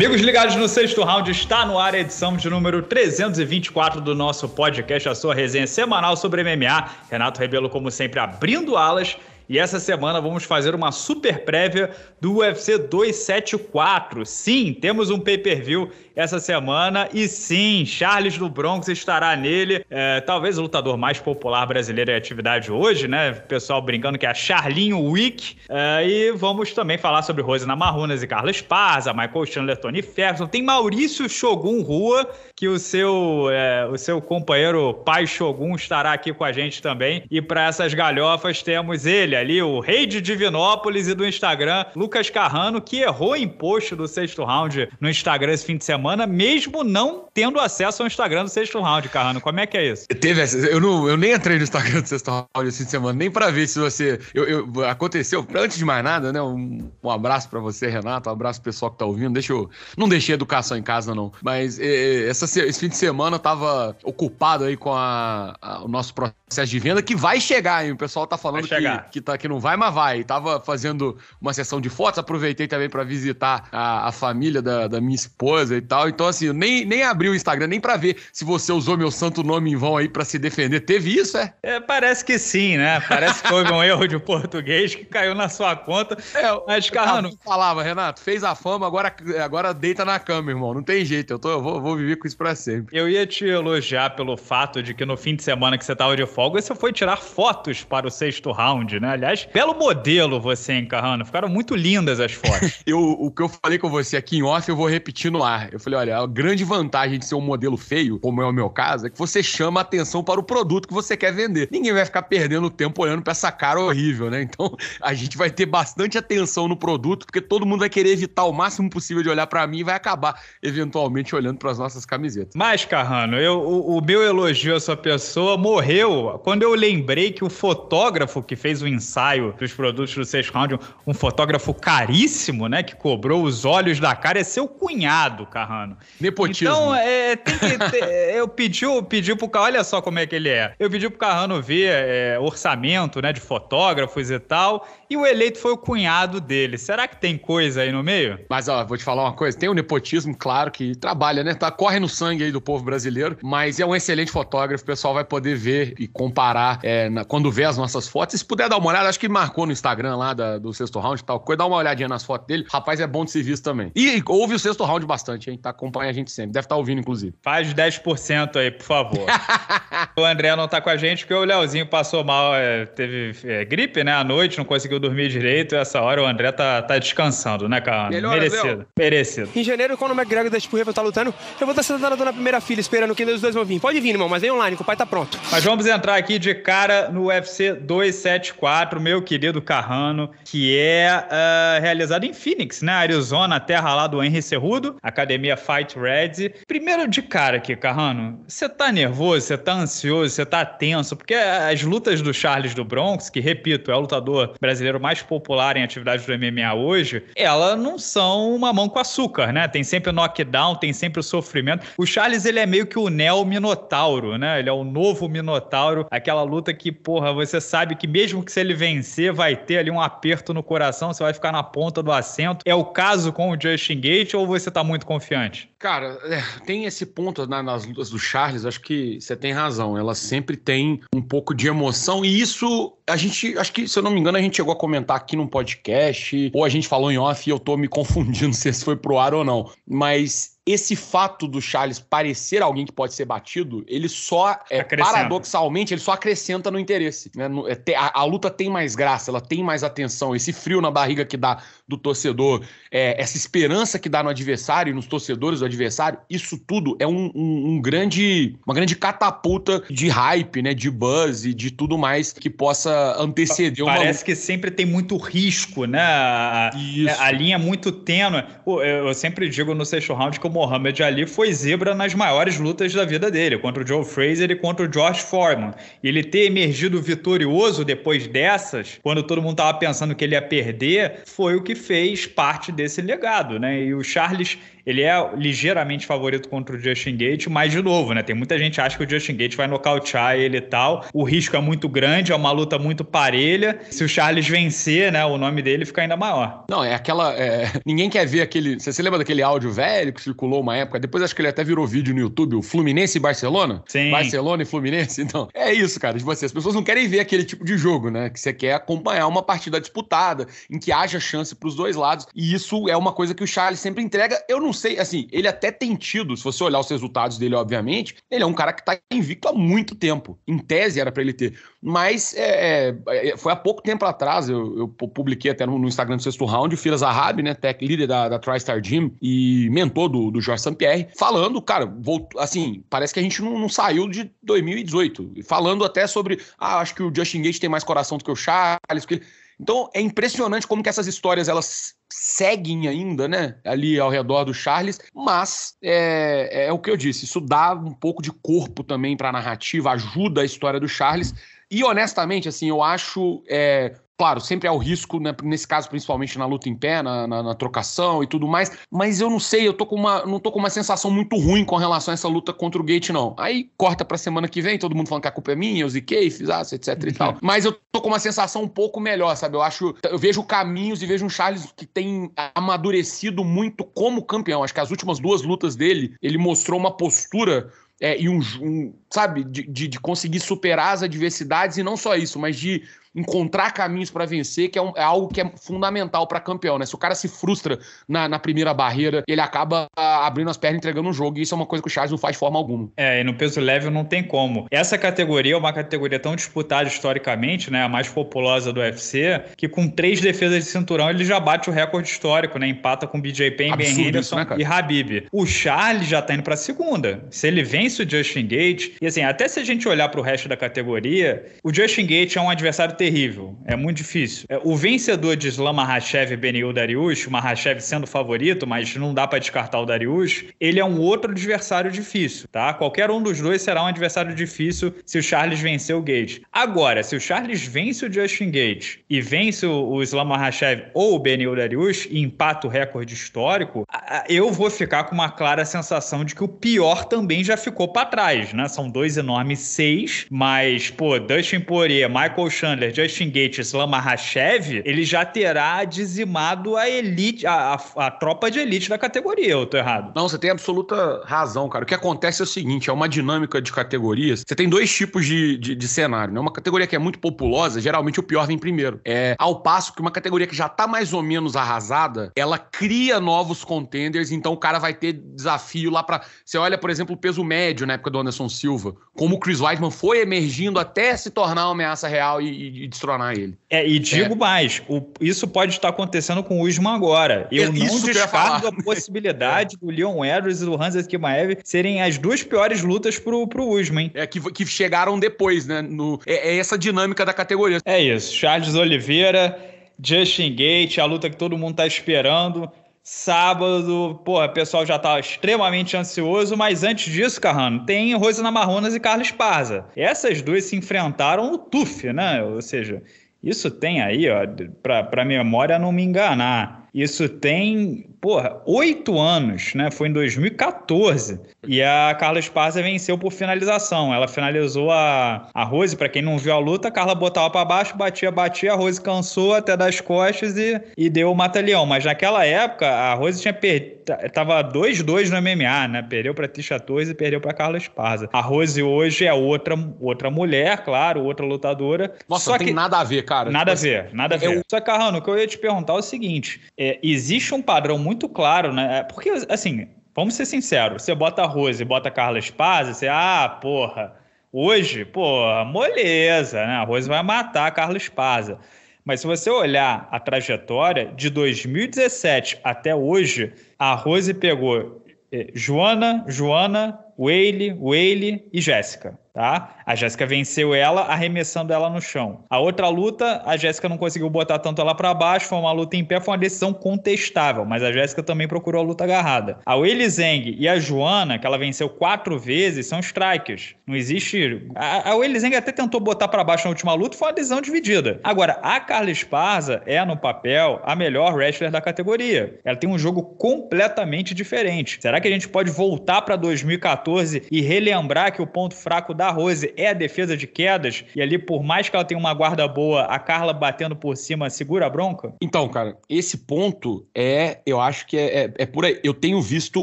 Amigos ligados no sexto round, está no ar a edição de número 324 do nosso podcast, a sua resenha semanal sobre MMA. Renato Rebelo, como sempre, abrindo alas. E essa semana vamos fazer uma super prévia do UFC 274. Sim, temos um pay-per-view essa semana. E sim, Charles do Bronx estará nele. É, talvez o lutador mais popular brasileiro em atividade hoje, né? O pessoal brincando que é a Charlinho Week. É, e vamos também falar sobre Rose Namarunas e Carlos Parza, Michael Chandler, Tony Ferguson. Tem Maurício Shogun Rua, que o seu, é, o seu companheiro pai Shogun estará aqui com a gente também. E para essas galhofas temos ele ali, o rei de Divinópolis e do Instagram, Lucas Carrano, que errou imposto do sexto round no Instagram esse fim de semana semana, mesmo não tendo acesso ao Instagram do sexto round, Carrano. Como é que é isso? Teve eu, não, eu nem entrei no Instagram do sexto round esse fim de semana, nem para ver se você. Eu, eu, aconteceu, antes de mais nada, né? Um, um abraço para você, Renato. Um abraço pro pessoal que tá ouvindo. Deixa eu. Não deixei educação em casa, não. Mas é, é essa, esse fim de semana eu tava ocupado aí com a, a, o nosso processo de venda, que vai chegar, hein? O pessoal tá falando que, que, tá, que não vai, mas vai. Tava fazendo uma sessão de fotos, aproveitei também para visitar a, a família da, da minha esposa e tal. Então, assim, eu nem, nem abri o Instagram nem para ver se você usou meu santo nome em vão aí para se defender. Teve isso, é? é? Parece que sim, né? Parece que foi um erro de português que caiu na sua conta. É, mas, Carrano... falava, Renato, fez a fama, agora, agora deita na cama, irmão. Não tem jeito, eu, tô, eu vou, vou viver com isso pra sempre. Eu ia te elogiar pelo fato de que no fim de semana que você tava de folga, você foi tirar fotos para o sexto round, né? Aliás, belo modelo você, hein, Carrano? Ficaram muito lindas as fotos. eu, o que eu falei com você aqui em off, eu vou repetir no ar. Eu eu falei, olha, a grande vantagem de ser um modelo feio, como é o meu caso, é que você chama atenção para o produto que você quer vender. Ninguém vai ficar perdendo tempo olhando para essa cara horrível, né? Então, a gente vai ter bastante atenção no produto, porque todo mundo vai querer evitar o máximo possível de olhar para mim e vai acabar eventualmente olhando para as nossas camisetas. Mas, Carrano, eu, o, o meu elogio a sua pessoa morreu quando eu lembrei que o fotógrafo que fez o ensaio dos produtos do Sexto Round, um fotógrafo caríssimo, né, que cobrou os olhos da cara, é seu cunhado, Carrano. Serrano. Nepotismo. Então, é, é, tem que ter, é, eu pedi, pedi pro Carrano, olha só como é que ele é. Eu pedi pro Carrano ver é, orçamento, né, de fotógrafos e tal, e o eleito foi o cunhado dele. Será que tem coisa aí no meio? Mas, ó, vou te falar uma coisa, tem o um nepotismo, claro, que trabalha, né, tá, corre no sangue aí do povo brasileiro, mas é um excelente fotógrafo, o pessoal vai poder ver e comparar é, na, quando vê as nossas fotos. se puder dar uma olhada, acho que marcou no Instagram lá da, do sexto round e tal, coisa, dá uma olhadinha nas fotos dele, rapaz, é bom de ser visto também. E ouve o sexto round bastante, hein? tá, acompanha a gente sempre. Deve estar tá ouvindo, inclusive. Faz 10% aí, por favor. o André não tá com a gente porque o Leozinho passou mal, é, teve é, gripe, né? À noite, não conseguiu dormir direito. Essa hora o André tá, tá descansando, né, cara? Melhor, né, Merecido. Merecido. Em janeiro, quando o McGregor da Espurreva tá lutando, eu vou estar sentado na primeira fila esperando que os dois vão vir. Pode vir, irmão, mas vem online, que o pai tá pronto. Mas vamos entrar aqui de cara no UFC 274, meu querido Carrano, que é uh, realizado em Phoenix, né? Arizona, terra lá do Henry Cerrudo, academia Fight Red. Primeiro de cara aqui, Carrano, você tá nervoso, você tá ansioso, você tá tenso, porque as lutas do Charles do Bronx, que repito, é o lutador brasileiro mais popular em atividade do MMA hoje, ela não são uma mão com açúcar, né? Tem sempre o knockdown, tem sempre o sofrimento. O Charles, ele é meio que o Neo Minotauro, né? Ele é o novo Minotauro, aquela luta que, porra, você sabe que mesmo que se ele vencer, vai ter ali um aperto no coração, você vai ficar na ponta do assento. É o caso com o Justin Gate ou você tá muito confiante? Cara, é, tem esse ponto na, nas lutas do Charles, acho que você tem razão. Ela sempre tem um pouco de emoção, e isso a gente, acho que, se eu não me engano, a gente chegou a comentar aqui num podcast, ou a gente falou em off e eu tô me confundindo se isso foi pro ar ou não. Mas esse fato do Charles parecer alguém que pode ser batido, ele só, é, paradoxalmente, ele só acrescenta no interesse. Né? É, a, a, luta tem mais graça, ela tem mais atenção. Esse frio na barriga que dá do torcedor, é, essa esperança que dá no adversário e nos torcedores do adversário, isso tudo é um, um, um, grande, uma grande catapulta de hype, né? de buzz e de tudo mais que possa anteceder uma Parece luta. que sempre tem muito risco, né? A, a linha é muito tênue. Eu, eu sempre digo no sexto round como Mohamed Ali foi zebra nas maiores lutas da vida dele, contra o Joe Fraser e contra o Josh Foreman. Ele ter emergido vitorioso depois dessas, quando todo mundo estava pensando que ele ia perder, foi o que fez parte desse legado, né? E o Charles ele é ligeiramente favorito contra o Justin Gate, mas de novo, né? Tem muita gente que acha que o Justin Gate vai nocautear ele e tal. O risco é muito grande, é uma luta muito parelha. Se o Charles vencer, né, o nome dele fica ainda maior. Não, é aquela. É... Ninguém quer ver aquele. Você se lembra daquele áudio velho que circulou uma época? Depois acho que ele até virou vídeo no YouTube, o Fluminense e Barcelona? Sim. Barcelona e Fluminense, então. É isso, cara. De você. As pessoas não querem ver aquele tipo de jogo, né? Que você quer acompanhar uma partida disputada, em que haja chance para os dois lados. E isso é uma coisa que o Charles sempre entrega. Eu não não sei, assim, ele é até tem tido, se você olhar os resultados dele, obviamente, ele é um cara que tá invicto há muito tempo. Em tese era para ele ter. Mas é, é, é, foi há pouco tempo atrás, eu, eu publiquei até no, no, Instagram do sexto round, o Filas Zahabi, né, tech líder da, da TriStar Gym e mentor do, do Jorge Sampierre, falando, cara, voltou, assim, parece que a gente não, não saiu de 2018. Falando até sobre, ah, acho que o Justin Gates tem mais coração do que o Charles, que ele... Então é impressionante como que essas histórias elas seguem ainda, né? Ali ao redor do Charles, mas é, é, é o que eu disse, isso dá um pouco de corpo também para a narrativa, ajuda a história do Charles. E honestamente, assim, eu acho é, Claro, sempre há é o risco, né, nesse caso, principalmente na luta em pé, na, na, na, trocação e tudo mais. Mas eu não sei, eu tô com uma, não tô com uma sensação muito ruim com relação a essa luta contra o Gate, não. Aí corta pra semana que vem, todo mundo falando que a culpa é minha, eu ziquei, fiz aço, etc e tal. Uhum. Mas eu tô com uma sensação um pouco melhor, sabe? Eu acho. Eu vejo caminhos e vejo um Charles que tem amadurecido muito como campeão. Acho que as últimas duas lutas dele, ele mostrou uma postura é, e um, um sabe, de, de, de, conseguir superar as adversidades, e não só isso, mas de encontrar caminhos para vencer, que é, um, é, algo que é fundamental para campeão, né? Se o cara se frustra na, na primeira barreira, ele acaba ah, abrindo as pernas entregando um jogo, e isso é uma coisa que o Charles não faz de forma alguma. É, e no peso leve não tem como. Essa categoria é uma categoria tão disputada historicamente, né? A mais populosa do UFC, que com três defesas de cinturão ele já bate o recorde histórico, né? Empata com BJ Penn, Ben né, Henderson né, e Habib. O Charles já tá indo pra segunda. Se ele vence o Justin Gate, e assim, até se a gente olhar para o resto da categoria, o Justin Gate é um adversário terrível, é muito difícil. É, o vencedor de Islam Mahashev e Benil Darius, o Mahashev sendo o favorito, mas não dá para descartar o Darius. ele é um outro adversário difícil, tá? Qualquer um dos dois será um adversário difícil se o Charles vencer o Gate. Agora, se o Charles vence o Justin Gate e vence o Islam Mahashev ou o Benil Darius, e empata o recorde histórico, eu vou ficar com uma clara sensação de que o pior também já ficou para trás, né? São dois enormes seis, mas, pô, Dustin Poirier, Michael Chandler, Hitler, Justin Gates, Lamahachev, ele já terá dizimado a elite, a, a, a, tropa de elite da categoria, eu tô errado. Não, você tem absoluta razão, cara. O que acontece é o seguinte, é uma dinâmica de categorias. Você tem dois tipos de, de, de cenário, né? Uma categoria que é muito populosa, geralmente o pior vem primeiro. É, ao passo que uma categoria que já tá mais ou menos arrasada, ela cria novos contenders, então o cara vai ter desafio lá para Você olha, por exemplo, o peso médio na época do Anderson Silva, como o Chris Weidman foi emergindo até se tornar uma ameaça real e, e e destronar ele. É, e digo é. mais, o, isso pode estar acontecendo com o Usman agora. Eu é, não descarto a possibilidade é. do Leon Edwards e do Hans Kimaev serem as duas piores lutas pro, pro Usman. É, que, que chegaram depois, né? No, é, é essa dinâmica da categoria. É isso, Charles Oliveira... Justin Gate, a luta que todo mundo está esperando. Sábado, pô, o pessoal já tá extremamente ansioso, mas antes disso, Carrano, tem Rosa Namarronas e Carlos Parza. Essas duas se enfrentaram no TUF, né? Ou seja, isso tem aí, ó, pra, pra memória não me enganar, isso tem, porra, oito anos, né? Foi em 2014. E a Carla Esparza venceu por finalização. Ela finalizou a, a Rose, para quem não viu a luta, a Carla botava para baixo, batia, batia, a Rose cansou até das costas e, e deu o mata-leão. Mas naquela época, a Rose tinha perdido Tá, tava 2-2 no MMA, né? Perdeu para Tisha Torres e perdeu para Carla Esparza. A Rose hoje é outra, outra mulher, claro, outra lutadora. Nossa, Só não que... tem nada a ver, cara. Nada tipo, a ver, assim, nada a ver. Eu... Só, Carrano, o que eu ia te perguntar é o seguinte: é, existe um padrão muito claro, né? É, porque, assim, vamos ser sinceros, você bota a Rose e bota a Carla Esparza, você, ah, porra. Hoje, pô, moleza, né? A Rose vai matar a Carla Esparza. Mas se você olhar a trajetória de 2017 até hoje, a Rose pegou eh, Joana, Joana, Whaley, Whaley e Jéssica tá? A Jéssica venceu ela arremessando ela no chão. A outra luta, a Jéssica não conseguiu botar tanto ela para baixo, foi uma luta em pé, foi uma decisão contestável, mas a Jéssica também procurou a luta agarrada. A Willy Zeng e a Joana, que ela venceu quatro vezes, são strikers. Não existe... A, a Willy Zeng até tentou botar para baixo na última luta, foi uma decisão dividida. Agora, a Carla Esparza é, no papel, a melhor wrestler da categoria. Ela tem um jogo completamente diferente. Será que a gente pode voltar para 2014 e relembrar que o ponto fraco da Rose é a defesa de quedas, e ali, por mais que ela tenha uma guarda boa, a Carla batendo por cima segura a bronca? Então, cara, esse ponto é, eu acho que é, é, é por aí. Eu tenho visto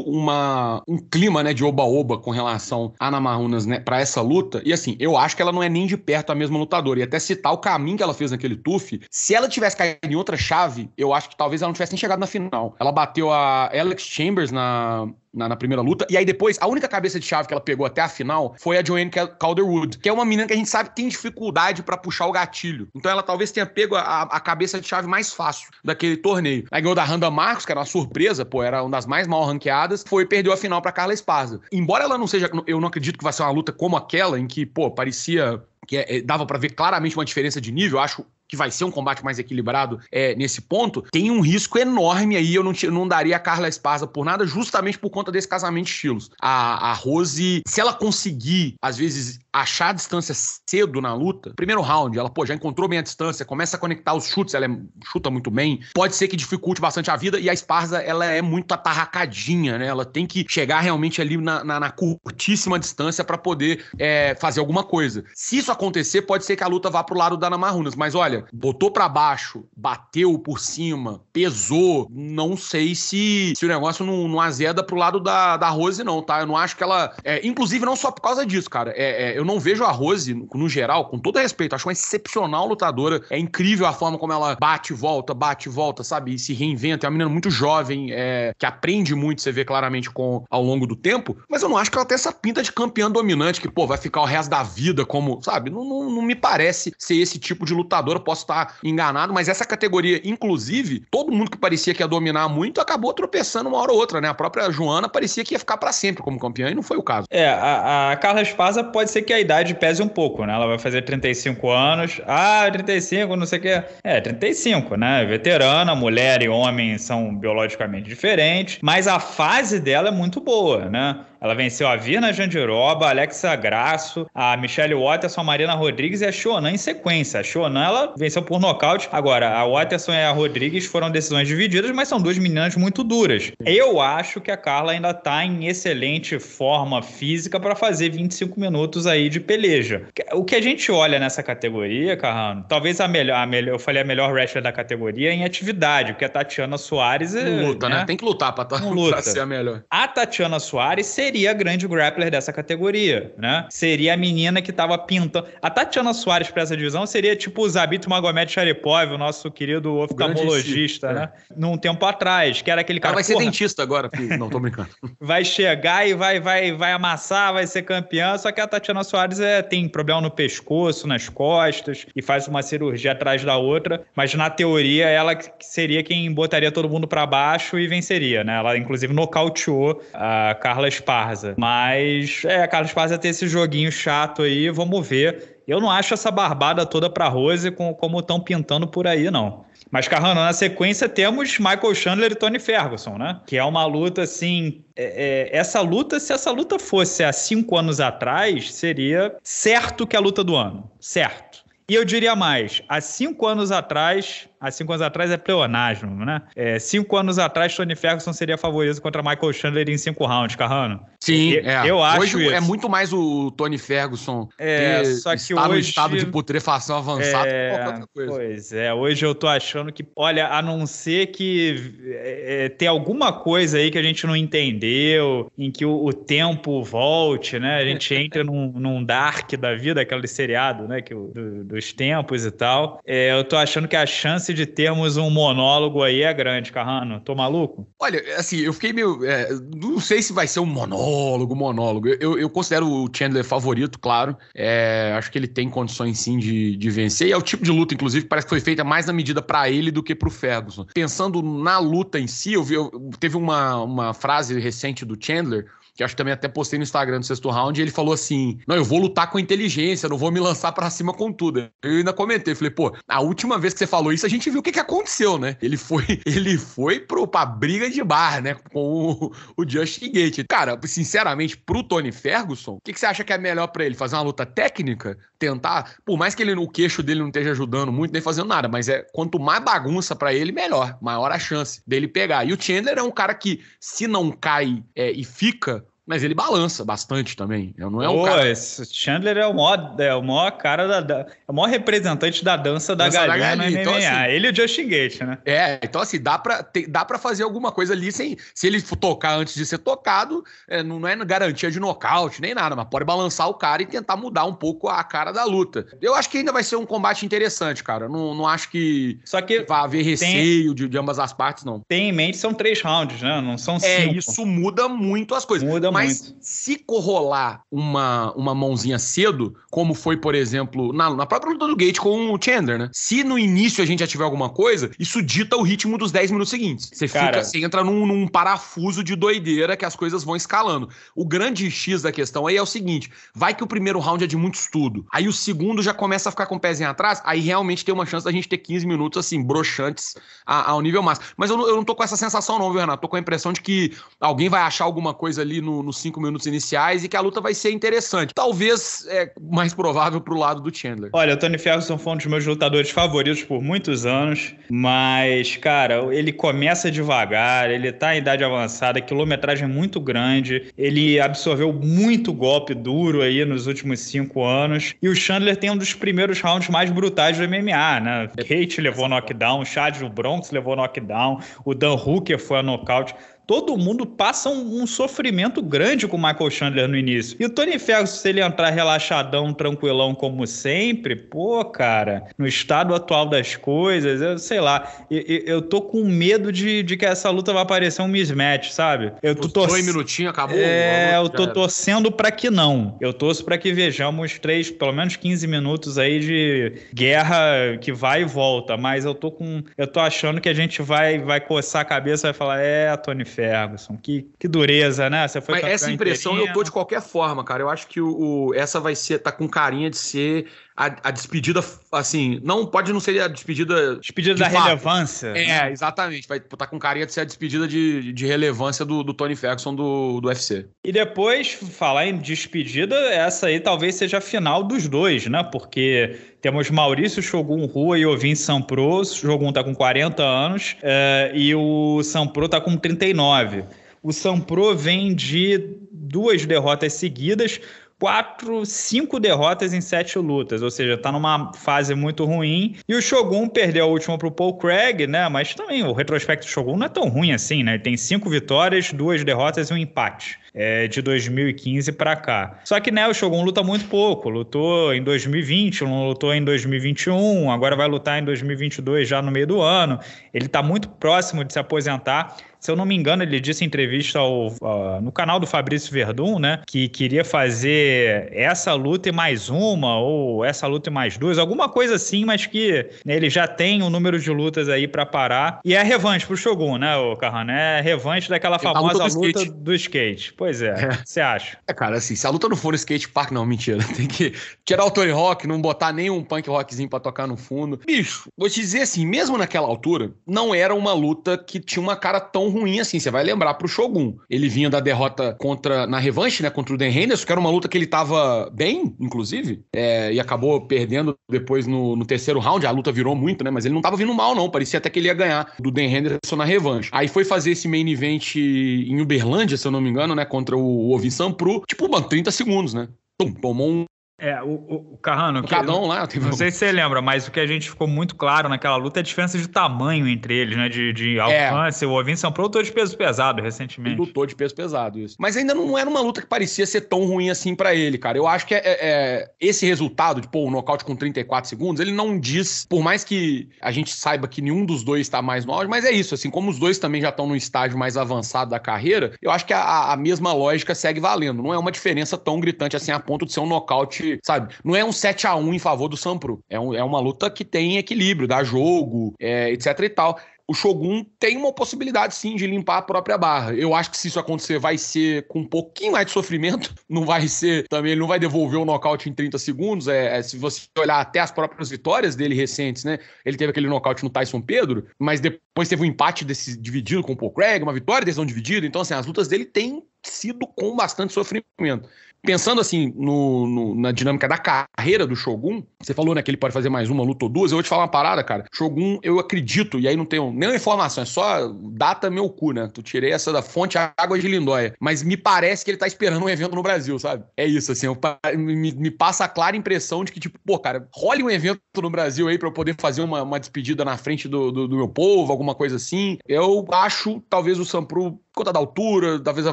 uma, um clima, né, de oba-oba com relação a Ana né, pra essa luta, e assim, eu acho que ela não é nem de perto a mesma lutadora, e até citar o caminho que ela fez naquele tuf, se ela tivesse caído em outra chave, eu acho que talvez ela não tivesse nem chegado na final. Ela bateu a Alex Chambers na, na, na, primeira luta. E aí depois, a única cabeça de chave que ela pegou até a final foi a Joanne Calderwood, que é uma menina que a gente sabe que tem dificuldade para puxar o gatilho. Então ela talvez tenha pego a, a cabeça de chave mais fácil daquele torneio. Aí ganhou da Randa Marcos, que era uma surpresa, pô, era uma das mais mal ranqueadas, foi e perdeu a final para Carla Esparza. Embora ela não seja, eu não acredito que vai ser uma luta como aquela, em que, pô, parecia que é, é dava para ver claramente uma diferença de nível, acho que vai ser um combate mais equilibrado é, nesse ponto, tem um risco enorme aí. Eu não, não daria a Carla Esparza por nada, justamente por conta desse casamento de estilos. A, a Rose, se ela conseguir, às vezes, achar a distância cedo na luta, primeiro round, ela pô, já encontrou bem a distância, começa a conectar os chutes, ela é, chuta muito bem, pode ser que dificulte bastante a vida, e a Esparza, ela é muito atarracadinha, né? Ela tem que chegar realmente ali na, na, na curtíssima distância para poder é, fazer alguma coisa. Se isso acontecer, pode ser que a luta vá pro lado da Namarrunas, mas olha, botou para baixo, bateu por cima, pesou, não sei se, se o negócio não, não azeda pro lado da, da Rose, não, tá? Eu não acho que ela. É, inclusive, não só por causa disso, cara. É, é, eu não vejo a Rose, no geral, com todo respeito, acho uma excepcional lutadora. É incrível a forma como ela bate e volta, bate e volta, sabe? E se reinventa. É uma menina muito jovem, é, que aprende muito, você vê claramente com ao longo do tempo. Mas eu não acho que ela tem essa pinta de campeã dominante, que, pô, vai ficar o resto da vida como, sabe? Não, não, não me parece ser esse tipo de lutadora. Posso estar enganado, mas essa categoria, inclusive, todo mundo que parecia que ia dominar muito acabou tropeçando uma hora ou outra, né? A própria Joana parecia que ia ficar para sempre como campeã e não foi o caso. É, a, a Carla Espasa pode ser que que a idade pese um pouco, né? Ela vai fazer 35 anos. Ah, 35, não sei o quê. É, 35, né? Veterana, mulher e homem são biologicamente diferentes, mas a fase dela é muito boa, né? Ela venceu a Virna Jandiroba, a Alexa Grasso, a Michelle Watterson, a Marina Rodrigues e a Shonan em sequência. A Shonan, ela venceu por nocaute. Agora, a Watterson e a Rodrigues foram decisões divididas, mas são duas meninas muito duras. Eu acho que a Carla ainda tá em excelente forma física para fazer 25 minutos aí de peleja. O que a gente olha nessa categoria, Carrano, talvez a melhor, a melhor eu falei a melhor wrestler da categoria é em atividade, porque a Tatiana Soares... É, Não luta, né? né? Tem que lutar pra, tá- luta. pra ser a melhor. A Tatiana Soares seria seria a grande grappler dessa categoria, né? Seria a menina que tava pintando. A Tatiana Soares para essa divisão seria tipo o Zabit Magomed Sharipov, o nosso querido oftalmologista, né? É. Num tempo atrás, que era aquele cara. Ela vai ser dentista agora, filho. não tô brincando. vai chegar e vai, vai, vai amassar, vai ser campeã, só que a Tatiana Soares é, tem problema no pescoço, nas costas, e faz uma cirurgia atrás da outra, mas na teoria ela seria quem botaria todo mundo para baixo e venceria, né? Ela inclusive nocauteou a Carla Espada Esparza. Mas, é, Carlos Esparza tem esse joguinho chato aí, vamos ver. Eu não acho essa barbada toda para Rose com, como estão pintando por aí, não. Mas, Carrano, na sequência temos Michael Chandler e Tony Ferguson, né? Que é uma luta, assim. É, é, essa luta, se essa luta fosse há cinco anos atrás, seria certo que é a luta do ano. Certo. E eu diria mais: há cinco anos atrás, há cinco anos atrás é pleonasmo, né? É, cinco anos atrás, Tony Ferguson seria favorito contra Michael Chandler em cinco rounds, Carrano. Sim, e, é. eu acho hoje é isso. é muito mais o Tony Ferguson é, só que está hoje... no estado de putrefação avançado é, Pois é, hoje eu tô achando que, olha, a não ser que é, é tem alguma coisa aí que a gente não entendeu, em que o, o tempo volte, né? A gente entra num, num dark da vida, aquele seriado, né? Que, do, dos tempos e tal. É, eu tô achando que a chance chance de termos um monólogo aí é grande, Carrano. Tô maluco? Olha, assim, eu fiquei meio. É, não sei se vai ser um monólogo, monólogo. Eu, eu considero o Chandler favorito, claro. É, acho que ele tem condições sim de, de vencer. E é o tipo de luta, inclusive, que parece que foi feita mais na medida para ele do que pro Ferguson. Pensando na luta em si, eu vi, eu, teve uma, uma frase recente do Chandler que acho que também até postei no Instagram no sexto round, e ele falou assim: Não, eu vou lutar com inteligência, não vou me lançar para cima com tudo. Eu ainda comentei, falei, pô, a última vez que você falou isso, a gente viu o que, que aconteceu, né? Ele foi, ele foi pro, pra briga de bar, né? Com o, o Justin Gate. Cara, sinceramente, pro Tony Ferguson, o que, que você acha que é melhor para ele? Fazer uma luta técnica? Tentar? Por mais que ele, o queixo dele não esteja ajudando muito, nem fazendo nada, mas é quanto mais bagunça para ele, melhor. Maior a chance dele pegar. E o Chandler é um cara que, se não cai é, e fica, mas ele balança bastante também. Não é um Pô, cara... Chandler é o maior, é o maior cara da, da é o maior representante da dança da dança galinha, da galinha. Então, assim, ele e o Justin Gates, né? É, então assim, dá pra, te, dá pra fazer alguma coisa ali sem. Se ele tocar antes de ser tocado, é, não, é garantia de nocaute nem nada, mas pode balançar o cara e tentar mudar um pouco a cara da luta. Eu acho que ainda vai ser um combate interessante, cara. Não, não acho que, Só que, vai haver receio tem, de, de, ambas as partes, não. Tem em mente, são três rounds, né? Não são é, cinco. É, isso muda muito as coisas. Muda mas mas muito. se corrolar uma, uma mãozinha cedo, como foi, por exemplo, na, na própria luta do Gate com o Chandler, né? Se no início a gente já tiver alguma coisa, isso dita o ritmo dos 10 minutos seguintes. Você Cara, fica, você entra num, num parafuso de doideira que as coisas vão escalando. O grande X da questão aí é o seguinte: vai que o primeiro round é de muito estudo. Aí o segundo já começa a ficar com o pezinho atrás, aí realmente tem uma chance da gente ter 15 minutos assim, broxantes ao nível máximo. Mas eu, eu não tô com essa sensação, não, viu, Renato? Tô com a impressão de que alguém vai achar alguma coisa ali no, nos cinco minutos iniciais e que a luta vai ser interessante. Talvez é mais provável pro lado do Chandler. Olha, o Tony Ferguson foi um dos meus lutadores favoritos por muitos anos, mas, cara, ele começa devagar, ele tá em idade avançada, quilometragem muito grande, ele absorveu muito golpe duro aí nos últimos cinco anos, e o Chandler tem um dos primeiros rounds mais brutais do MMA, né? Kate levou knockdown, Chad do Bronx levou knockdown, o Dan Hooker foi a nocaute todo mundo passa um, um, sofrimento grande com o Michael Chandler no início. E o Tony Ferguson, se ele entrar relaxadão, tranquilão como sempre, pô, cara, no estado atual das coisas, eu sei lá, eu, eu tô com medo de, de que essa luta vai aparecer um mismatch, sabe? Eu tô torcendo. minutinho, acabou. É, eu tô torcendo para que não. Eu torço para que vejamos três, pelo menos 15 minutos aí de guerra que vai e volta, mas eu tô com. Eu tô achando que a gente vai, vai coçar a cabeça e vai falar, é, Tony Ferguson Ferguson. Que, que dureza, né? Você foi Mas essa impressão eu tô de qualquer forma, cara. Eu acho que o, o, essa vai ser, tá com carinha de ser a, a, despedida, assim, não pode não ser a despedida. Despedida de da fato. relevância. É, exatamente. Vai estar tá com carinha de ser a despedida de, de relevância do, do Tony Ferguson do, do UFC. E depois, falar em despedida, essa aí talvez seja a final dos dois, né? Porque temos Maurício Shogun Rua e Ovin Sampro. O Shogun tá com 40 anos é, e o Sampro tá com 39. O Sampro vem de duas derrotas seguidas quatro, cinco derrotas em sete lutas, ou seja, tá numa fase muito ruim. E o Shogun perdeu a última pro Paul Craig, né? Mas também o retrospecto do Shogun não é tão ruim assim, né? tem cinco vitórias, duas derrotas e um empate. É, de 2015 para cá. Só que, né, o Shogun luta muito pouco. Lutou em 2020, não lutou em 2021, agora vai lutar em 2022 já no meio do ano. Ele tá muito próximo de se aposentar. Se eu não me engano, ele disse em entrevista ao, uh, no canal do Fabrício Verdun, né? Que queria fazer essa luta e mais uma, ou essa luta e mais duas, alguma coisa assim, mas que né, ele já tem um número de lutas aí para parar. E é revanche pro Shogun, né, o Carrano? É revanche daquela é famosa luta, do, luta skate. do, skate. Pois é, é. você é. acha? É, cara, assim, se a luta não for no skate park, não, mentira. Tem que tirar o Tony Rock, não botar nenhum punk rockzinho pra tocar no fundo. Bicho, vou te dizer assim, mesmo naquela altura, não era uma luta que tinha uma cara tão ruim assim. Você vai lembrar pro Shogun. Ele vinha da derrota contra na revanche, né? Contra o Dan Henderson, que era uma luta que ele tava bem, inclusive, é, e acabou perdendo depois no, no, terceiro round. A luta virou muito, né? Mas ele não tava vindo mal, não. Parecia até que ele ia ganhar do Dan Henderson na revanche. Aí foi fazer esse main event em Uberlândia, se eu não me engano, né? Contra o, o Ovin Sampru. Tipo, mano, 30 segundos, né? Pum, tomou um, é, o, o Carrano, que, Cadão lá, não sei se você lembra, mas o que a gente ficou muito claro naquela luta é a diferença de tamanho entre eles, né? De, de é. alcance. É. O Ovin São Paulo de peso pesado recentemente. Ele lutou de peso pesado, isso. Mas ainda não era uma luta que parecia ser tão ruim assim para ele, cara. Eu acho que é, é, é esse resultado de, pô, o um nocaute com 34 segundos, ele não diz, por mais que a gente saiba que nenhum dos dois está mais no auge, mas é isso, assim, como os dois também já estão no estágio mais avançado da carreira, eu acho que a, a mesma lógica segue valendo. Não é uma diferença tão gritante assim a ponto de ser um nocaute pode, sabe? Não é um 7 a 1 em favor do Sampro. É, um, é uma luta que tem equilíbrio, dá jogo, é, etc e tal o Shogun tem uma possibilidade sim de limpar a própria barra. Eu acho que se isso acontecer, vai ser com um pouquinho mais de sofrimento. Não vai ser também, ele não vai devolver o nocaute em 30 segundos. É, é, se você olhar até as próprias vitórias dele recentes, né? Ele teve aquele nocaute no Tyson Pedro, mas depois teve um empate desse dividido com o Paul Craig, uma vitória decisão dividida. Então, assim, as lutas dele têm sido com bastante sofrimento. Pensando assim no, no, na dinâmica da carreira do Shogun, você falou né, que ele pode fazer mais uma luta ou duas. Eu vou te falar uma parada, cara. Shogun, eu acredito, e aí não tenho nenhuma informação, é só data meu cu, né? Tu tirei essa da fonte Água de Lindóia. Mas me parece que ele tá esperando um evento no Brasil, sabe? É isso, assim. Eu, me, me, passa a clara impressão de que, tipo, pô, cara, role um evento no Brasil aí para eu poder fazer uma, uma despedida na frente do, do, do meu povo, alguma coisa assim. Eu acho, talvez o Sampru, por conta da altura, talvez a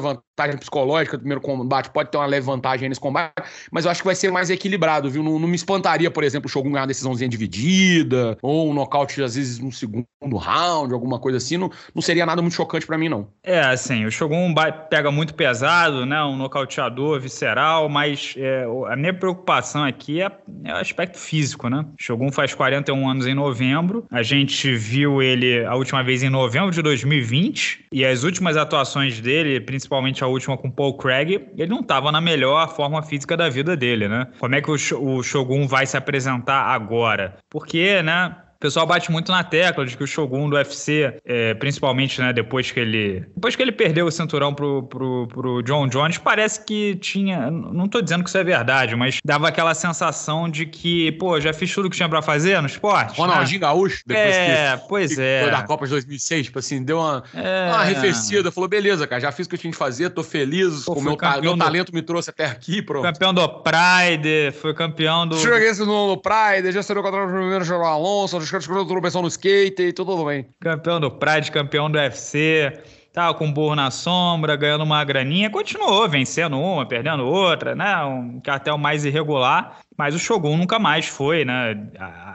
vantagem psicológica do primeiro combate, pode ter uma levantada vantagem nesse combate, mas eu acho que vai ser mais equilibrado, viu? Não, não me espantaria, por exemplo, o Shogun ganhar uma decisãozinha dividida, ou um nocaute, às vezes, no segundo round, alguma coisa assim. Não, não seria nada muito chocante para mim, não. É, assim, o Shogun pega muito pesado, né? Um nocauteador visceral, mas é, a minha preocupação aqui é, é o aspecto físico, né? O Shogun faz 41 anos em novembro, a gente viu ele a última vez em novembro de 2020, e as últimas atuações dele, principalmente a última com Paul Craig, ele não tava na melhor melhor a forma física da vida dele, né? Como é que o, o Shogun vai se apresentar agora? Porque, né? O pessoal bate muito na tecla de que o Shogun do UFC, é, principalmente né, depois que ele. Depois que ele perdeu o cinturão pro, pro, pro John Jones, parece que tinha. Não tô dizendo que isso é verdade, mas dava aquela sensação de que, pô, já fiz tudo que tinha para fazer no esporte. Né? Ronaldinho né? Gaúcho, depois é, que, pois que é. da Copa de 2006, tipo assim, deu uma, é. uma arrefecida, falou: beleza, cara, já fiz o que eu tinha que fazer, tô feliz, pô, o meu, ta, meu do... talento me trouxe até aqui, pronto. Campeão do Pride, foi campeão do. Joguei esse no Pride, já saiu contra o primeiro João Alonso, os caras tudo bem, no skate e tudo bem. Campeão do Pride, campeão do UFC, tava com burro na sombra, ganhando uma graninha, continuou vencendo uma, perdendo outra, né? Um cartel mais irregular, mas o Shogun nunca mais foi, né?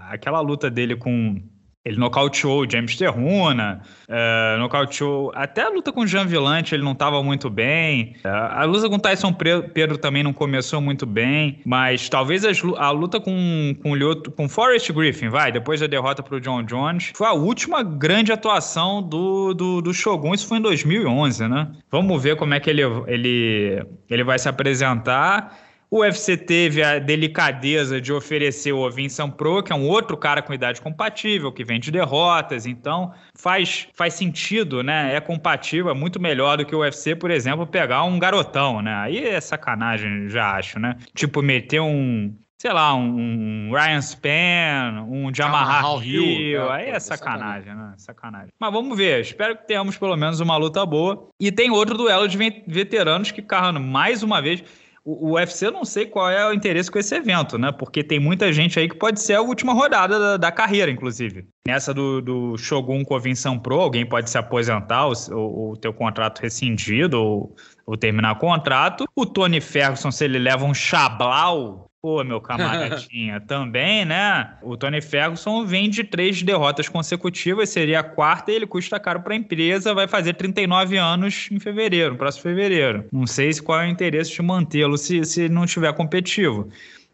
Aquela luta dele com ele nocauteou o James Terruna, uh, nocauteou até a luta com o Jean Villante, ele não estava muito bem. Eh, a luta com o Tyson Pedro também não começou muito bem, mas talvez as, a luta com, com, o Lioto, com Forrest Griffin, vai, depois da derrota para o John Jones, foi a última grande atuação do, do, do, Shogun, isso foi em 2011, né? Vamos ver como é que ele, ele, ele vai se apresentar. O UFC teve a delicadeza de oferecer o Vincent Pro, que é um outro cara com idade compatível, que vem de derrotas, então faz, faz sentido, né? É compatível, é muito melhor do que o UFC, por exemplo, pegar um garotão, né? Aí é sacanagem, já acho, né? Tipo, meter um, sei lá, um Ryan Span, um Jamarral Hill. Hill. É, aí é, é, sacanagem, sacanagem, né? Sacanagem. Mas vamos ver. Espero que tenhamos pelo menos uma luta boa. E tem outro duelo de veteranos que, Carrano, mais uma vez o, UFC eu não sei qual é o interesse com esse evento, né? Porque tem muita gente aí que pode ser a última rodada da, da carreira, inclusive. Nessa do, do Shogun Covinção Pro, alguém pode se aposentar ou, ou, ter o contrato rescindido ou, ou terminar o contrato. O Tony Ferguson, se ele leva um chablau Pô, meu camaradinha, também, né? O Tony Ferguson vem de três derrotas consecutivas, seria a quarta e ele custa caro para a empresa, vai fazer 39 anos em fevereiro, no próximo fevereiro. Não sei se qual é o interesse de mantê-lo se, se não tiver competitivo.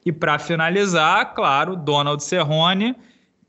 E para finalizar, claro, Donald Cerrone,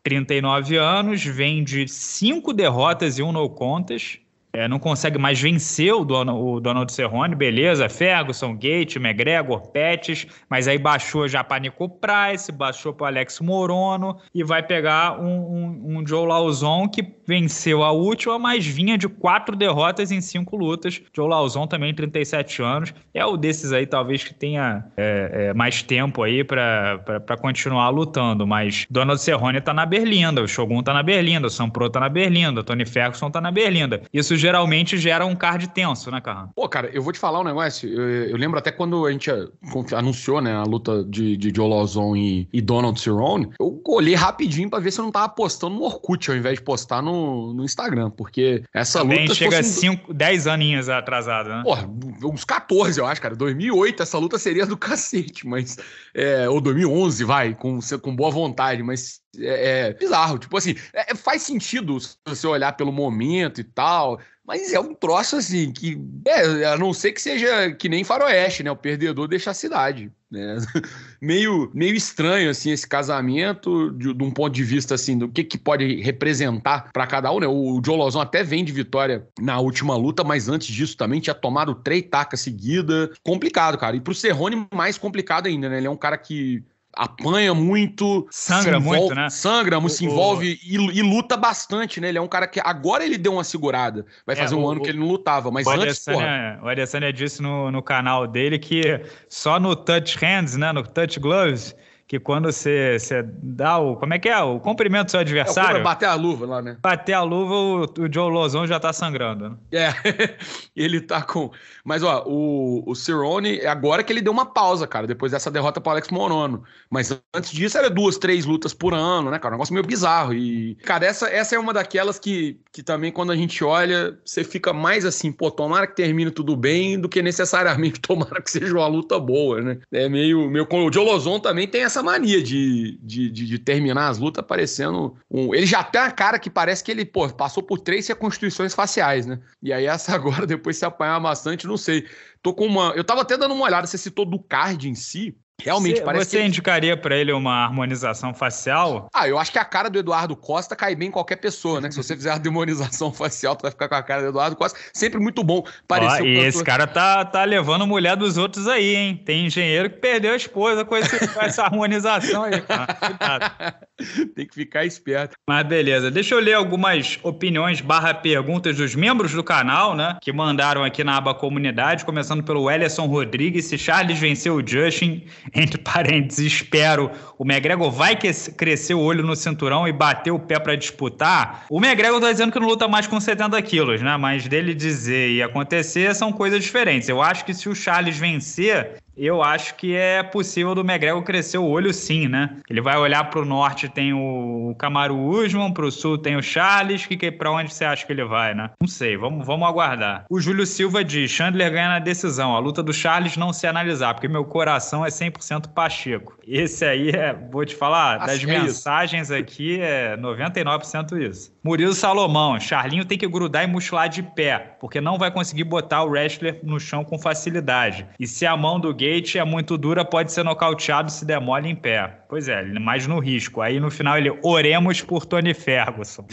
39 anos, vem de cinco derrotas e um no contest é, não consegue mais vencer o, dono, o Donald Cerrone, beleza, Ferguson, Gate, McGregor, Pettis, mas aí baixou já para Nico Price, baixou para Alex Morono e vai pegar um, um, um Joe Lauzon que venceu a última, mas vinha de quatro derrotas em cinco lutas. Joe Lauzon também, 37 anos, é o desses aí talvez que tenha é, é, mais tempo aí para continuar lutando, mas Donald Cerrone tá na Berlinda, o Shogun tá na Berlinda, o Sampro tá na Berlinda, o Tony Ferguson tá na Berlinda. Isso geralmente gera um card tenso, né, cara? Pô, cara, eu vou te falar um negócio. Eu, eu lembro até quando a gente eh, anunciou, né, a luta de, de Joe Lawson e, e Donald Cerrone, eu olhei rapidinho pra ver se eu não tava postando no Orkut ao invés de postar no, no Instagram, porque essa Também luta... chega 5, 10 um... aninhos atrasado, né? Porra, uns 14, eu acho, cara. 2008 essa luta seria do cacete, mas... É, ou 2011, vai, com, com boa vontade, mas é, é, bizarro. Tipo assim, é, é, faz sentido se você olhar pelo momento e tal, mas é um troço assim que, é, a não ser que seja que nem faroeste, né? O perdedor deixa a cidade. Né? meio, meio estranho assim esse casamento, de, de, um ponto de vista assim, do que, que pode representar para cada um. Né? O, o Joe Lozon até vem de vitória na última luta, mas antes disso também tinha tomado três tacas seguida. Complicado, cara. E pro Serrone mais complicado ainda, né? Ele é um cara que apanha muito, sangra muito, né? Sangra, o, se envolve o... e, e, luta bastante, né? Ele é um cara que agora ele deu uma segurada. Vai é, fazer é, o, um ano que ele não lutava, mas antes, porra... É, o Adesanya disse no, no canal dele que só no touch hands, né, no touch gloves, que quando você, você dá o. Como é que é? O cumprimento do seu é adversário. É, bater a luva lá, né? Bater a luva, o, o Joe Lozon já tá sangrando, né? É, ele tá com. Mas, ó, o, o Cerrone, agora que ele deu uma pausa, cara, depois dessa derrota pro Alex Morono. Mas antes disso, era duas, três lutas por ano, né, cara? Um negócio meio bizarro. E, cara, essa, essa é uma daquelas que, que também, quando a gente olha, você fica mais assim, pô, tomara que termine tudo bem do que necessariamente tomara que seja uma luta boa, né? É meio. meio... O Joe Lozon também tem essa essa mania de, de, de, de terminar as lutas parecendo um. Ele já tem a cara que parece que ele, pô, passou por três reconstituições faciais, né? E aí essa agora, depois se apanhar bastante, não sei. Tô com uma. Eu tava até dando uma olhada, você citou do card em si. Realmente, você, parece Você que... indicaria para ele uma harmonização facial? Ah, eu acho que a cara do Eduardo Costa cai bem em qualquer pessoa, né? Se você fizer a demonização facial, tu vai ficar com a cara do Eduardo Costa. Sempre muito bom. Parece Ó, e esse cara tá, tá levando mulher dos outros aí, hein? Tem engenheiro que perdeu a esposa com, esse, com essa harmonização aí. Cara. Tem que ficar esperto. Mas beleza, deixa eu ler algumas opiniões barra perguntas dos membros do canal, né? Que mandaram aqui na aba comunidade, começando pelo Ellison Rodrigues. Se Charles venceu o Justin entre parênteses, espero, o McGregor vai crescer o olho no cinturão e bater o pé para disputar. O McGregor tá dizendo que não luta mais com 70 quilos, né? Mas dele dizer e acontecer são coisas diferentes. Eu acho que se o Charles vencer, eu acho que é possível do McGregor crescer o olho sim, né? Ele vai olhar para o norte, tem o Camaro Usman, para o sul tem o Charles, que, que para onde você acha que ele vai, né? Não sei, vamos, vamos aguardar. O Júlio Silva diz, Chandler ganha na decisão, a luta do Charles não se analisar, porque meu coração é 100% Pacheco. Esse aí, é, vou te falar, assim, das é mensagens é aqui é 99% isso. Murilo Salomão, Charlinho tem que grudar e mochilar de pé, porque não vai conseguir botar o wrestler no chão com facilidade. E se a mão do gay Gate é muito dura, pode ser nocauteado se der mole em pé. Pois é, é mais no risco. Aí no final ele, oremos por Tony Ferguson.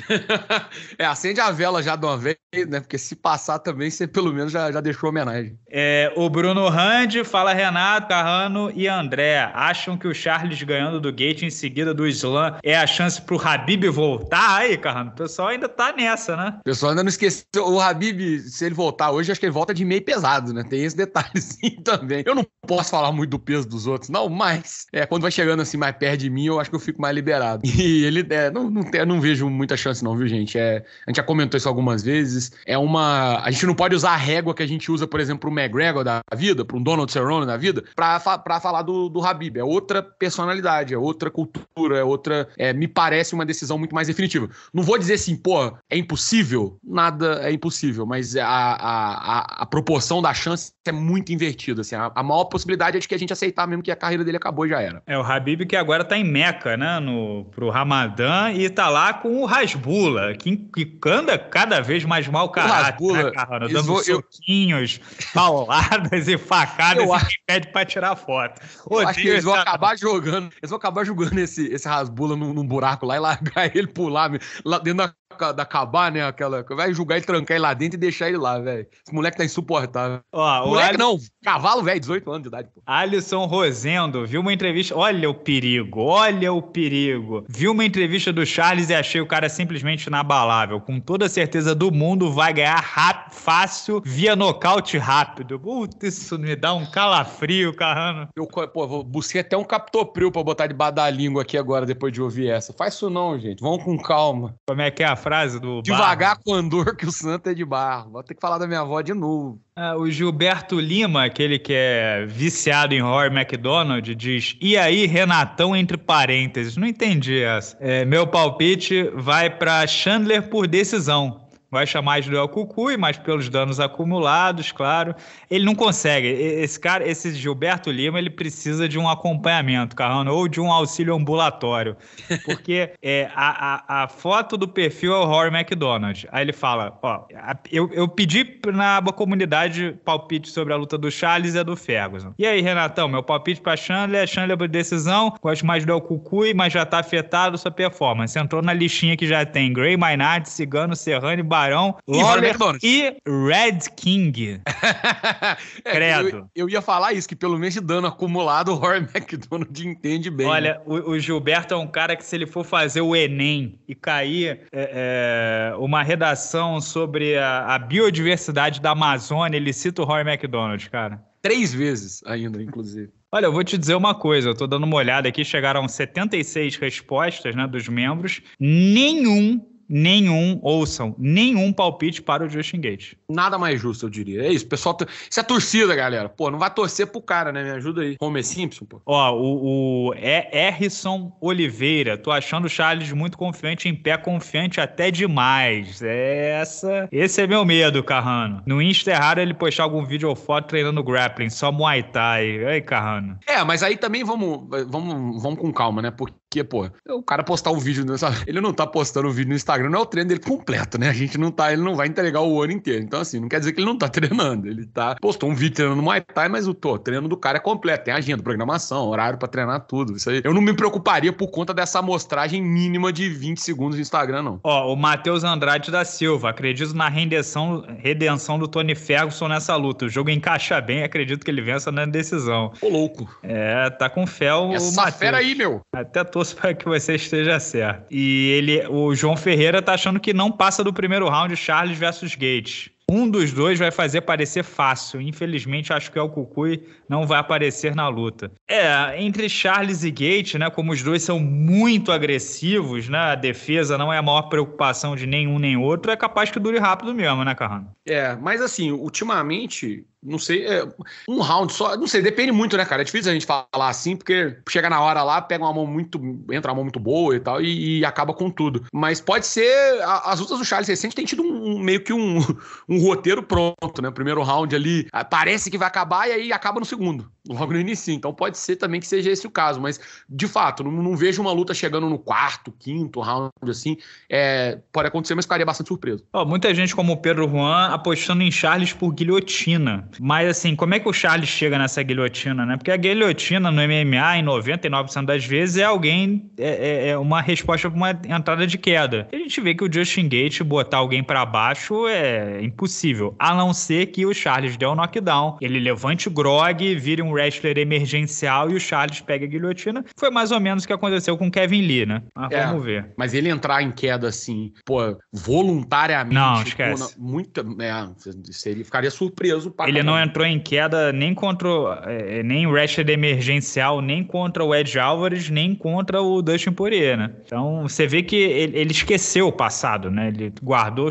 é, acende a vela já de uma vez, né? Porque se passar também, você pelo menos já, já deixou homenagem. É, o Bruno Hand fala Renato, Carrano e André. Acham que o Charles ganhando do Gate em seguida do Slam é a chance pro Habib voltar? Aí, Carrano, o pessoal ainda tá nessa, né? O pessoal ainda não esqueceu. O Habib, se ele voltar hoje, acho que ele volta de meio pesado, né? Tem esse detalhezinho também. Eu não posso falar muito do peso dos outros, não, mas é, quando vai chegando assim mais perto de mim, eu acho que eu fico mais liberado. E ele, é, não, não, eu não vejo muita chance não, viu, gente? É, a gente já comentou isso algumas vezes, é uma... A gente não pode usar a régua que a gente usa, por exemplo, pro McGregor da vida, pro Donald Cerrone da vida, pra, pra falar do, do Habib. É outra personalidade, é outra cultura, é outra... É, me parece uma decisão muito mais definitiva. Não vou dizer assim, pô, é impossível? Nada é impossível, mas a, a, a, a proporção da chance é muito invertida, assim, a, a maior possibilidade é de que a gente aceitar mesmo que a carreira dele acabou já era. É, o Habib que agora tá em Meca, né? No, pro Ramadã e tá lá com o Rasbula, que, que anda cada vez mais mal caráter, Rasbula, né, cara? Dando vou, soquinhos, eu... pauladas e facadas eu e acho... pede pra tirar foto. Ô, acho que eles vão acabar jogando, eles vão acabar jogando esse, esse Rasbula num, num buraco lá e largar ele pular lá dentro da da acabar, né? Aquela. Vai julgar e trancar ele lá dentro e deixar ele lá, velho. Esse moleque tá insuportável. Ó, moleque Alisson... não, cavalo, velho, 18 anos de idade, pô. Alisson Rosendo, viu uma entrevista. Olha o perigo, olha o perigo. Viu uma entrevista do Charles e achei o cara simplesmente inabalável. Com toda certeza do mundo, vai ganhar rápido, fácil via nocaute rápido. Puta, isso me dá um calafrio, Carrano. Eu, pô, vou buscar até um captopril pra botar de badalíngua aqui agora, depois de ouvir essa. Faz isso não, gente. Vamos com calma. Como é que é a frase do. Devagar Barro. com andor que o santo é de barro. Vou ter que falar da minha avó de novo. Ah, o Gilberto Lima, aquele que é viciado em horror McDonald, diz: E aí, Renatão, entre parênteses? Não entendi essa. É, meu palpite vai para Chandler por decisão vai chamar de Noel Cucuí, mas pelos danos acumulados, claro, ele não consegue. Esse cara, esse Gilberto Lima, ele precisa de um acompanhamento, Carrano, ou de um auxílio ambulatório, porque é, a, a, a, foto do perfil é o Rory McDonald. Aí ele fala, ó, eu, eu pedi na comunidade palpite sobre a luta do Charles e a do Ferguson. E aí, Renatão, meu palpite para Chandler é Chandler por decisão, gosto mais do El Cucuí, mas já tá afetado sua performance. Entrou na listinha que já tem Gray, Maynard, Cigano, Serrano e Tubarão, Lawler e, Red King. é, Credo. Eu, eu, ia falar isso, que pelo menos de dano acumulado, o Rory McDonald entende bem. Olha, né? o, o, Gilberto é um cara que se ele for fazer o Enem e cair é, é, uma redação sobre a, a biodiversidade da Amazônia, ele cita o Rory McDonald, cara. Três vezes ainda, inclusive. Olha, eu vou te dizer uma coisa, eu tô dando uma olhada aqui, chegaram 76 respostas, né, dos membros. Nenhum nenhum, ouçam, nenhum palpite para o Justin Gates. Nada mais justo, eu diria. É isso, pessoal. Isso é torcida, galera. Pô, não vai torcer pro cara, né? Me ajuda aí. Homer Simpson, pô. Ó, o, o é Erison Oliveira. Tô achando o Charles muito confiante em pé, confiante até demais. Essa. Esse é meu medo, Carrano. No Insta errado ele postar algum vídeo ou foto treinando grappling, só Muay Thai. Ei, Carrano. É, mas aí também vamos, vamos, vamos com calma, né? Porque porque, pô, é o cara postar um vídeo, né, sabe? ele não tá postando o um vídeo no Instagram, não é o treino dele completo, né? A gente não tá, ele não vai entregar o ano inteiro. Então, assim, não quer dizer que ele não tá treinando. Ele tá, postou um vídeo treinando no Muay Thai, mas o tô, treino do cara é completo. Tem agenda, programação, horário para treinar tudo. Isso aí. Eu não me preocuparia por conta dessa amostragem mínima de 20 segundos no Instagram, não. Ó, o Matheus Andrade da Silva, acredito na rendição, redenção do Tony Ferguson nessa luta. O jogo encaixa bem, acredito que ele vença na decisão. Ô, louco. É, tá com fé o Essa Matheus. fera aí, meu. Até tô torço para que você esteja certo. E ele, o João Ferreira tá achando que não passa do primeiro round Charles versus Gates. Um dos dois vai fazer parecer fácil. Infelizmente, acho que é o Cucui não vai aparecer na luta. É, entre Charles e Gates né, como os dois são muito agressivos, né, a defesa não é a maior preocupação de nenhum nem outro, é capaz que dure rápido mesmo, né, Carrano? É, mas assim, ultimamente não sei, é, um round só, não sei, depende muito, né, cara? É difícil a gente falar assim, porque chega na hora lá, pega uma mão muito, entra uma mão muito boa e tal, e, e acaba com tudo. Mas pode ser, a, as lutas do Charles recente tem tido um, um, meio que um, um roteiro pronto, né? Primeiro round ali, ah, parece que vai acabar e aí acaba no segundo logo no início. Então pode ser também que seja esse o caso, mas de fato, não, não vejo uma luta chegando no quarto, quinto round, assim. É, pode acontecer, mas ficaria bastante surpreso. Oh, muita gente, como o Pedro Juan, apostando em Charles por guilhotina. Mas assim, como é que o Charles chega nessa guilhotina, né? Porque a guilhotina no MMA, em 99% das vezes, é alguém, é, é, é uma resposta para uma entrada de queda. E a gente vê que o Justin Gate botar alguém para baixo é impossível, a não ser que o Charles dê um knockdown, ele levante o grog, vire um wrestler emergencial e o Charles pega a guilhotina. Foi mais ou menos o que aconteceu com o Kevin Lee, né? Mas é, vamos ver. Mas ele entrar em queda assim, pô, voluntariamente. Não, esquece. Pô, na, muito. É, seria, ficaria surpreso. Pra ele não entrou em queda nem contra é, é, nem wrestler emergencial, nem contra o Ed Álvares, nem contra o Dustin Poirier, né? Então você vê que ele, ele esqueceu o passado, né? Ele guardou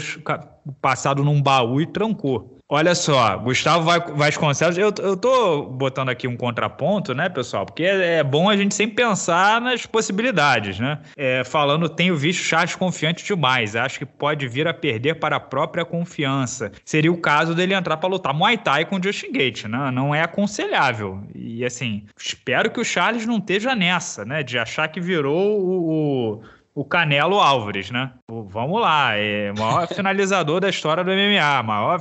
o passado num baú e trancou. Olha só, Gustavo Vasconcelos, eu, eu tô botando aqui um contraponto, né, pessoal? Porque é, é bom a gente sempre pensar nas possibilidades, né? É, falando, tenho visto Charles confiante demais, acho que pode vir a perder para a própria confiança. Seria o caso dele entrar para lutar Muay Thai com o Justin Gate, né? Não é aconselhável. E assim, espero que o Charles não esteja nessa, né? De achar que virou o, o o Canelo Álvares, né? O, vamos lá, é maior finalizador da história do MMA, maior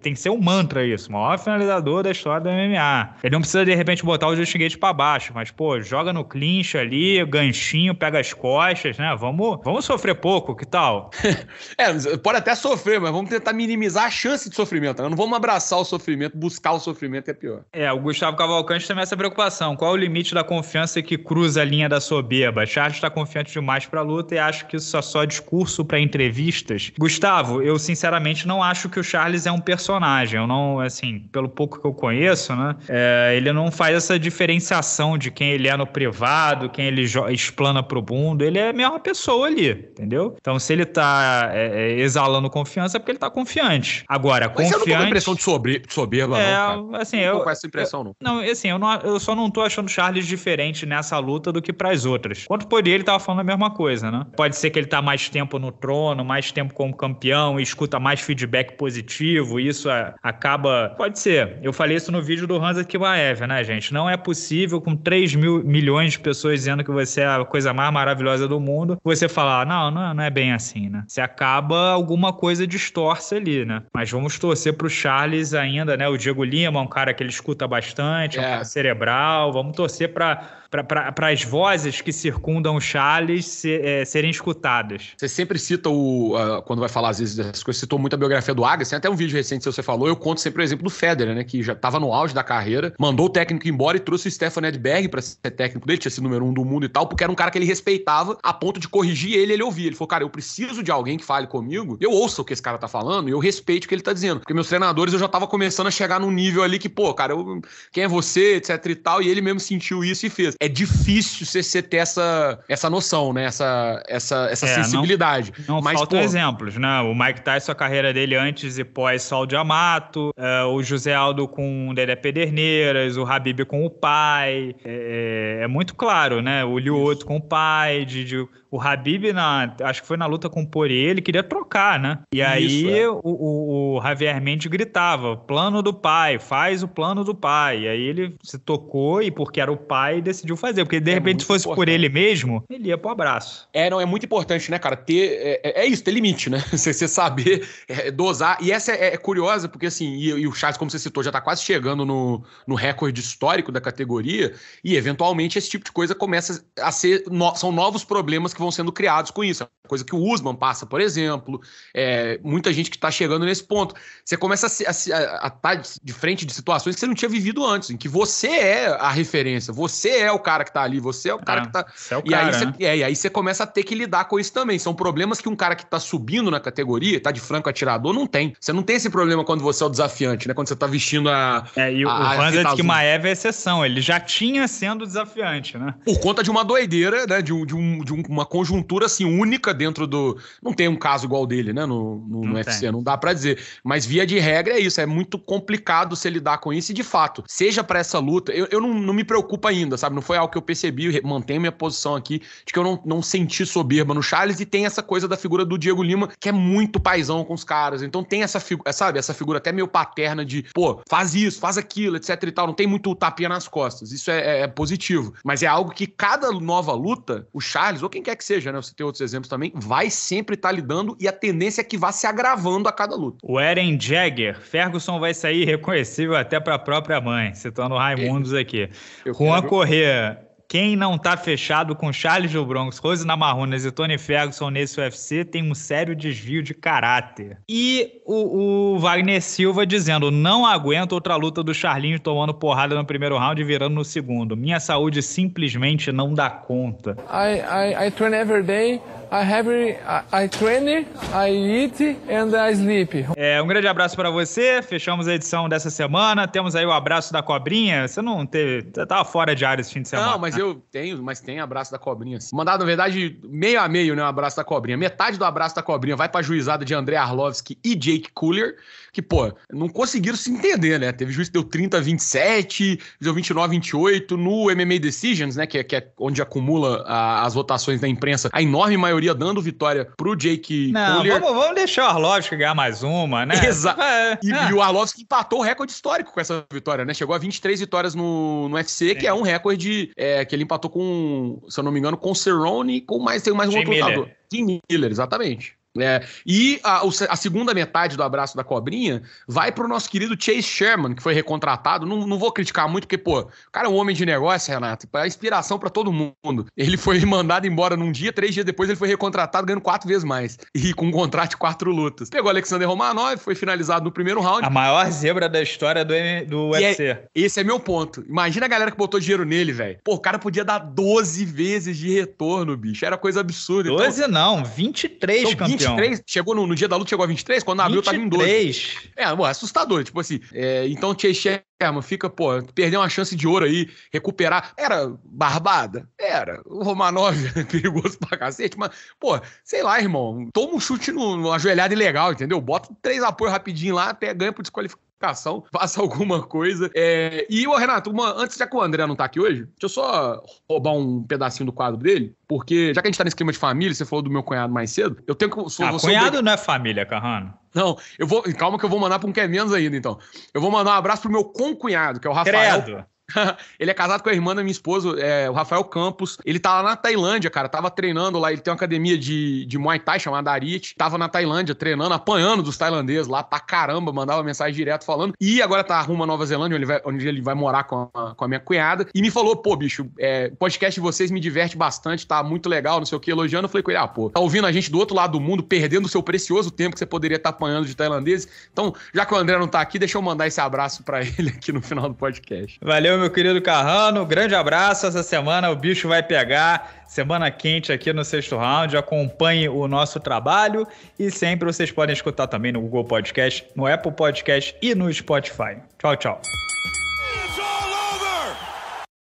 tem que ser um mantra isso, maior finalizador da história do MMA. Ele não precisa de repente botar o Justin para baixo, mas pô, joga no clinch ali, ganchinho, pega as costas, né? Vamos, vamos sofrer pouco, que tal? é, pode até sofrer, mas vamos tentar minimizar a chance de sofrimento. Né? Não vamos abraçar o sofrimento, buscar o sofrimento é pior. É, o Gustavo Cavalcante também essa preocupação. Qual é o limite da confiança que cruza a linha da soberba? Charles está confiante demais para lutar luta e acho que isso é só discurso para entrevistas. Gustavo, eu sinceramente não acho que o Charles é um personagem. Eu não, assim, pelo pouco que eu conheço, né? É, ele não faz essa diferenciação de quem ele é no privado, quem ele explana pro mundo. Ele é a mesma pessoa ali, entendeu? Então, se ele tá é, é exalando confiança, é porque ele tá confiante. Agora, Mas confiante. Você não tem impressão de sobre, soberba, é, assim, não. Cara. Assim, eu, não com essa impressão, não. Não, assim, eu, não, eu só não tô achando o Charles diferente nessa luta do que para as outras. Quanto poder, ele tava falando a mesma coisa coisa, né? Pode ser que ele tá mais tempo no trono, mais tempo como campeão, escuta mais feedback positivo, isso é, acaba. Pode ser. Eu falei isso no vídeo do Hansa Kibaev, né, gente? Não é possível com 3 mil, milhões de pessoas dizendo que você é a coisa mais maravilhosa do mundo, você falar, não, não, é, não é bem assim, né? Você acaba alguma coisa distorce ali, né? Mas vamos torcer pro Charles ainda, né? O Diego Lima é um cara que ele escuta bastante, é um é. cara cerebral, vamos torcer para para as vozes que circundam Charles se, é, serem escutadas. Você sempre cita o. Uh, quando vai falar às vezes dessas coisas, citou muito a biografia do Agassi, até um vídeo recente que você falou, eu conto sempre o exemplo do Federer, né? Que já estava no auge da carreira, mandou o técnico embora e trouxe o Stefan Edberg para ser técnico dele, tinha sido número um do mundo e tal, porque era um cara que ele respeitava a ponto de corrigir ele, ele ouvia. Ele falou, cara, eu preciso de alguém que fale comigo, eu ouço o que esse cara tá falando e eu respeito o que ele tá dizendo. Porque meus treinadores eu já tava começando a chegar num nível ali que, pô, cara, eu, quem é você, etc e tal, e ele mesmo sentiu isso e fez é difícil você ter essa, essa noção, né? Essa, essa, essa é, sensibilidade. Não, não Mas, faltam pô... exemplos, né? O Mike Tyson, a carreira dele antes e pós Sol de Amato, uh, o José Aldo com o Dedé Pederneiras, o Habib com o pai. É, é, é muito claro, né? O Lioto com o pai, de, de o Habib, na, acho que foi na luta com o Poirier, ele queria trocar, né? E Isso, aí é. o, o, o, Javier Mendes gritava, plano do pai, faz o plano do pai. E aí ele se tocou e porque era o pai, decidiu fazer. Porque de é repente se fosse importante. por ele mesmo, ele ia pro abraço. É, não, é muito importante, né, cara? Ter, é, é, é isso, ter limite, né? Você, você saber é, dosar. E essa é, é, curiosa, porque assim, e, e, o Charles, como você citou, já tá quase chegando no, no recorde histórico da categoria. E eventualmente esse tipo de coisa começa a ser, no, são novos problemas que vão sendo criados com isso. É coisa que o Usman passa, por exemplo. É, muita gente que está chegando nesse ponto. Você começa a estar tá de frente de situações que você não tinha vivido antes, em que você é a referência, você é o cara que está ali, você é o cara é, que está. É e, aí você, né? é, e aí você começa a ter que lidar com isso também. São problemas que um cara que está subindo na categoria, está de franco atirador, não tem. Você não tem esse problema quando você é o desafiante, né? Quando você está vestindo a. É, e o, a, o que Maeve é exceção, ele já tinha sendo desafiante, né? Por conta de uma doideira, né? De, um, de, um, de uma conjuntura assim única dentro do. Não tem um caso igual dele, né? No, no, não no UFC, não dá para dizer. Mas via de regra é isso, é muito complicado se lidar com isso. E de fato, seja para essa luta, eu, eu não, não, me preocupo ainda, sabe? Não foi algo que eu percebi, eu mantenho minha posição aqui, de que eu não, não senti soberba no Charles e tem essa coisa da figura do Diego Lima, que é muito paizão com os caras. Então tem essa figura, é, sabe? Essa figura até meio paterna de, pô, faz isso, faz aquilo, etc e tal. Não tem muito tapinha nas costas. Isso é, é, é positivo. Mas é algo que cada nova luta, o Charles, ou quem quer que que seja, né? Você tem outros exemplos também, vai sempre estar tá lidando e a tendência é que vá se agravando a cada luta. O Eren Jagger, Ferguson vai sair reconhecível até para a própria mãe, citando o Raimundos é. aqui. Eu Juan quero... Correa, quem não tá fechado com Charles do Bronx, Rose Namarunas e Tony Ferguson nesse UFC tem um sério desvio de caráter. E o, o Wagner Silva dizendo: não aguento outra luta do Charlinho tomando porrada no primeiro round e virando no segundo. Minha saúde simplesmente não dá conta. I, I, I train every day. I have I, I train, I eat and I sleep. É, um grande abraço para você. Fechamos a edição dessa semana. Temos aí o abraço da cobrinha. Você não teve, você tava fora de área esse fim de semana. Não, mas eu tenho, mas tem abraço da cobrinha. Mandado na verdade meio a meio, né, o abraço da cobrinha. Metade do abraço da cobrinha vai para juizada de André Arlovski e Jake Cooler, que pô, não conseguiram se entender, né? Teve juiz que deu 30 27, deu 29 28 no MMA Decisions, né, que, é, que é onde acumula a, as votações da imprensa. A enorme maioria dando vitória pro Jake Não, Collier. Vamos, vamos deixar o Arlovski ganhar mais uma, né? Exato. É. é. E, ah. e, o Arlovski empatou o recorde histórico com essa vitória, né? Chegou a 23 vitórias no, no UFC, Sim. que é um recorde é, que ele empatou com, se eu não me engano, com o Cerrone e com mais, tem mais um outro lutador. Tim Miller, exatamente. É, e a, a, segunda metade do abraço da cobrinha vai para o nosso querido Chase Sherman, que foi recontratado. Não, não vou criticar muito, porque, pô, o cara é um homem de negócio, Renato. É inspiração para todo mundo. Ele foi mandado embora num dia, três dias depois ele foi recontratado, ganhando quatro vezes mais. E com um contrato de quatro lutas. Pegou Alexander Romanov, foi finalizado no primeiro round. A maior zebra da história do, do UFC. É, esse é meu ponto. Imagina a galera que botou dinheiro nele, velho. Pô, o cara podia dar 12 vezes de retorno, bicho. Era coisa absurda. 12 então, não, 23 então, campeões. 23, chegou no, no, dia da luta, chegou a 23, quando abriu 23. Tá tava em 12. É, bom, é assustador, tipo assim. É, então, Chase Sherman fica, pô, perdeu uma chance de ouro aí, recuperar. Era barbada? Era. O Romanov é perigoso pra cacete, mas, pô, sei lá, irmão, toma um chute no, no ajoelhado ilegal, entendeu? Bota três apoios rapidinho lá, até ganha por desqualificação classificação, faça alguma coisa. É... E o Renato, uma... antes já que o André não tá aqui hoje, deixa eu só roubar um pedacinho do quadro dele, porque já que a gente tá nesse clima de família, você falou do meu cunhado mais cedo, eu tenho que. Sou, ah, cunhado um... não é família, Carrano. Não, eu vou. Calma que eu vou mandar pra um que é menos ainda, então. Eu vou mandar um abraço pro meu concunhado, que é o Rafael. Credo. ele é casado com a irmã da minha esposa, é, o Rafael Campos. Ele tá lá na Tailândia, cara. Tava treinando lá. Ele tem uma academia de, de Muay Thai chamada Arit. Tava na Tailândia treinando, apanhando dos tailandeses lá pra caramba. Mandava mensagem direto falando. E agora tá rumo à Nova Zelândia, onde ele vai, onde ele vai morar com a, com a minha cunhada. E me falou, pô, bicho, é, podcast de vocês me diverte bastante, tá muito legal, não sei o que, elogiando. Eu falei com ele, ah, pô, tá ouvindo a gente do outro lado do mundo, perdendo o seu precioso tempo que você poderia estar tá apanhando de tailandeses. Então, já que o André não tá aqui, deixa eu mandar esse abraço para ele aqui no final do podcast. Valeu, meu querido Carrano. Grande abraço. Essa semana o bicho vai pegar. Semana quente aqui no sexto round. Acompanhe o nosso trabalho. E sempre vocês podem escutar também no Google Podcast, no Apple Podcast e no Spotify. Tchau, tchau.